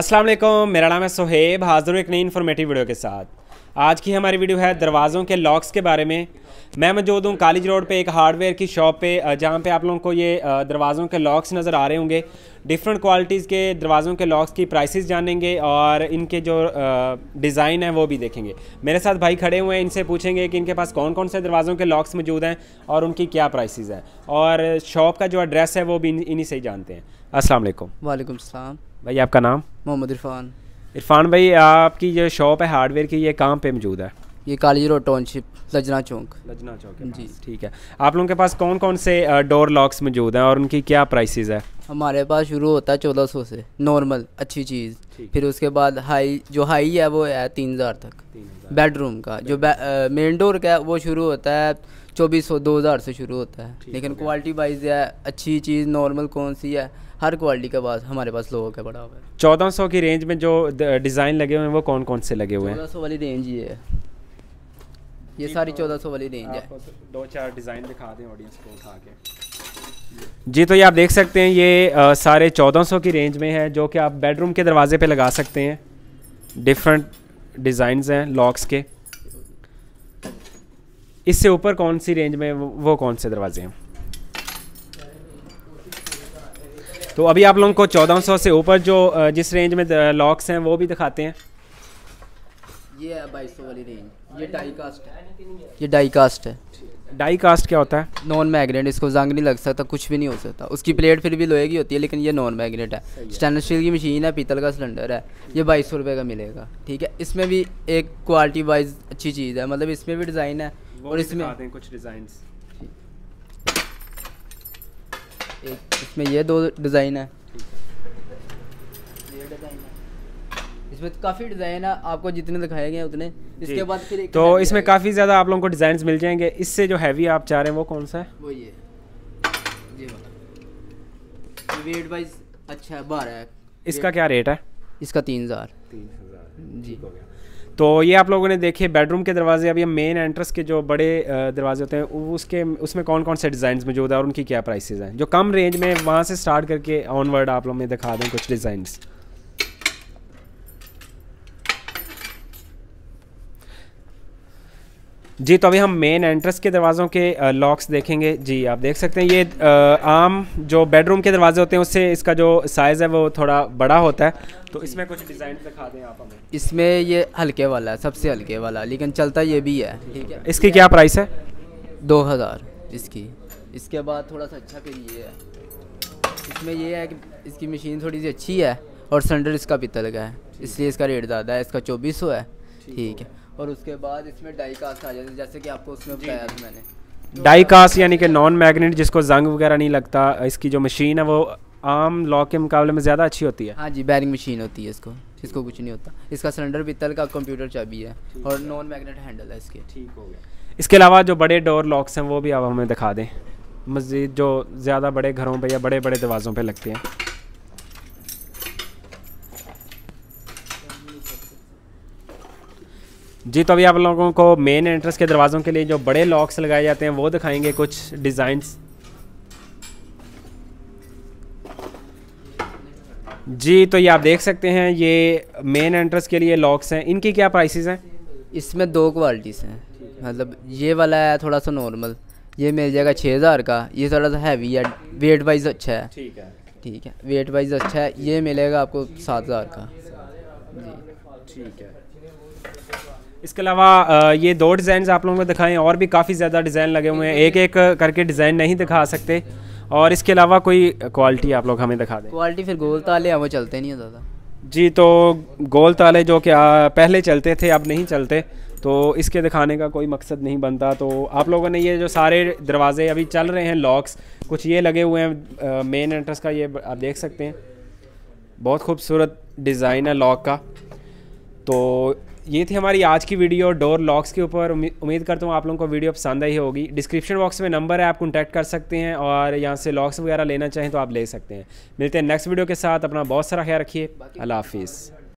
अस्सलाम वालेकुम मेरा नाम है सोहेब हाजिर एक नई इन्फॉर्मेटिव वीडियो के साथ आज की हमारी वीडियो है दरवाज़ों के लॉक्स के बारे में मैं मौजूद हूँ कॉलेज रोड पे एक हार्डवेयर की शॉप पे जहाँ पे आप लोगों को ये दरवाज़ों के लॉक्स नज़र आ रहे होंगे डिफरेंट क्वालिटीज़ के दरवाज़ों के लॉक्स की प्राइसेस जानेंगे और इनके जो डिज़ाइन है वो भी देखेंगे मेरे साथ भाई खड़े हुए हैं इनसे पूछेंगे कि इनके पास कौन कौन से दरवाज़ों के लॉक्स मौजूद हैं और उनकी क्या प्राइसिस हैं और शॉप का जो एड्रेस है वो भी इन्हीं से ही जानते हैं असलम वालेकुम भाई आपका नाम मोहम्मद इरफान इरफान भाई आपकी जो शॉप है हार्डवेयर की ये कहाँ पे मौजूद है ये काली रोड टाउनशिप लजना चौक लजना चौक जी ठीक है आप लोगों के पास कौन कौन से डोर लॉक्स मौजूद हैं और उनकी क्या प्राइसेस है हमारे पास शुरू होता है चौदह सौ से नॉर्मल अच्छी चीज़ फिर उसके बाद हाई जो हाई है वो है तीन हज़ार तक बेडरूम का जो मेन डोर का वो शुरू होता है चौबीस सौ दो हज़ार से शुरू होता है लेकिन क्वालिटी वाइज है अच्छी चीज़ नॉर्मल कौन सी है हर क्वालिटी के पास हमारे पास लोगों का बड़ा हुआ है चौदह सौ की रेंज में जो डिज़ाइन लगे हुए हैं वो कौन कौन से लगे हुए हैं चौदह सौ वाली रेंज ये है ये सारी तो चौदह सौ वाली रेंज है दो चार डिज़ाइन दिखा दें ऑडियंस को उठा के जी तो ये आप देख सकते हैं ये सारे चौदह सौ की रेंज में है जो कि आप बेडरूम के दरवाजे पे लगा सकते हैं डिफरेंट डिजाइन हैं लॉक्स के इससे ऊपर कौन सी रेंज में वो कौन से दरवाजे हैं तो अभी आप लोगों को 1400 से ऊपर जो जिस रेंज में लॉक्स हैं वो भी दिखाते हैं ये है बाईस वाली रेंज ये कास्ट है ये कास्ट है डाई कास्ट क्या होता है नॉन मैग्नेट इसको जंग नहीं लग सकता कुछ भी नहीं हो सकता उसकी प्लेट फिर भी लोहे की होती है लेकिन ये नॉन मैग्नेट है स्टेनलेस स्टील की मशीन है पीतल का सिलेंडर है ये बाईस सौ रुपये का मिलेगा ठीक है इसमें भी एक क्वालिटी वाइज अच्छी चीज़ है मतलब इसमें भी डिज़ाइन है और इसमें कुछ डिज़ाइन एक इसमें ये दो डिज़ाइन है इसमें तो काफ़ी डिज़ाइन है आपको जितने दिखाए गए उतने इसके बाद फिर तो इसमें काफ़ी ज़्यादा आप लोगों को डिज़ाइन मिल जाएंगे इससे जो हैवी आप चाह रहे हैं वो कौन सा है वो ये वेट वाइज अच्छा है बारह है इसका क्या रेट है इसका तीन हज़ार जी तो ये आप लोगों ने देखे बेडरूम के दरवाजे अभी हम मेन एंट्रेंस के जो बड़े दरवाजे होते हैं उसके उसमें कौन कौन से डिज़ाइन मौजूद है और उनकी क्या प्राइसेस हैं जो कम रेंज में वहाँ से स्टार्ट करके ऑनवर्ड आप लोग ने दिखा दें कुछ डिजाइन जी तो अभी हम मेन एंट्रेंस के दरवाज़ों के लॉक्स देखेंगे जी आप देख सकते हैं ये आम जो बेडरूम के दरवाजे होते हैं उससे इसका जो साइज़ है वो थोड़ा बड़ा होता है तो इसमें कुछ डिज़ाइन दिखा दें आप हमें इसमें ये हल्के वाला है सबसे हल्के वाला लेकिन चलता ये भी है ठीक है इसकी क्या प्राइस है दो हज़ार इसकी इसके बाद थोड़ा सा अच्छा फिर ये है इसमें ये है कि इसकी मशीन थोड़ी सी अच्छी है और सेंडर इसका पीतल का है इसलिए इसका रेट ज़्यादा है इसका चौबीस सौ है ठीक है और उसके बाद इसमें कास्ट आ जाती है जैसे कि आपको उसमें बताया था मैंने कास्ट यानी कि नॉन मैग्नेट जिसको जंग वगैरह नहीं लगता इसकी जो मशीन है वो आम लॉक के मुकाबले में ज़्यादा अच्छी होती है हाँ जी बैरिंग मशीन होती है इसको इसको कुछ नहीं होता इसका सिलेंडर तल का कंप्यूटर चाबी है और नॉन मैग्नेट हैंडल है इसके ठीक हो गया इसके अलावा जो बड़े डोर लॉक्स हैं वो भी आप हमें दिखा दें मज़ीद जो ज़्यादा बड़े घरों पर या बड़े बड़े दरवाज़ों पर लगते हैं जी तो अभी आप लोगों को मेन एंट्रेंस के दरवाज़ों के लिए जो बड़े लॉक्स लगाए जाते हैं वो दिखाएंगे कुछ डिज़ाइंस जी तो ये आप देख सकते हैं ये मेन एंट्रेंस के लिए लॉक्स हैं इनकी क्या प्राइसेस हैं इसमें दो क्वालिटीज़ हैं मतलब ये वाला है थोड़ा सा नॉर्मल ये मिल जाएगा छः हज़ार का ये थोड़ा सा हैवी है वेट वाइज अच्छा है ठीक है ठीक है वेट वाइज अच्छा है ये मिलेगा आपको सात हज़ार का जी ठीक है इसके अलावा ये दो डिज़ाइन आप लोगों को दिखाएं और भी काफ़ी ज़्यादा डिज़ाइन लगे हुए हैं एक एक करके डिज़ाइन नहीं दिखा सकते और इसके अलावा कोई क्वालिटी आप लोग हमें दिखा दें क्वालिटी फिर गोल ताले वो चलते नहीं है ज़्यादा जी तो गोल ताले जो कि पहले चलते थे अब नहीं चलते तो इसके दिखाने का कोई मकसद नहीं बनता तो आप लोगों ने ये जो सारे दरवाज़े अभी चल रहे हैं लॉक्स कुछ ये लगे हुए हैं मेन एंट्रेंस का ये आप देख सकते हैं बहुत खूबसूरत डिज़ाइन है लॉक का तो ये थी हमारी आज की वीडियो डोर लॉक्स के ऊपर उम्मीद करता हूँ आप लोगों को वीडियो पसंद आई होगी डिस्क्रिप्शन बॉक्स में नंबर है आप कॉन्टैक्ट कर सकते हैं और यहाँ से लॉक्स वगैरह लेना चाहें तो आप ले सकते हैं मिलते हैं नेक्स्ट वीडियो के साथ अपना बहुत सारा ख्याल रखिए अल्लाह हाफिज़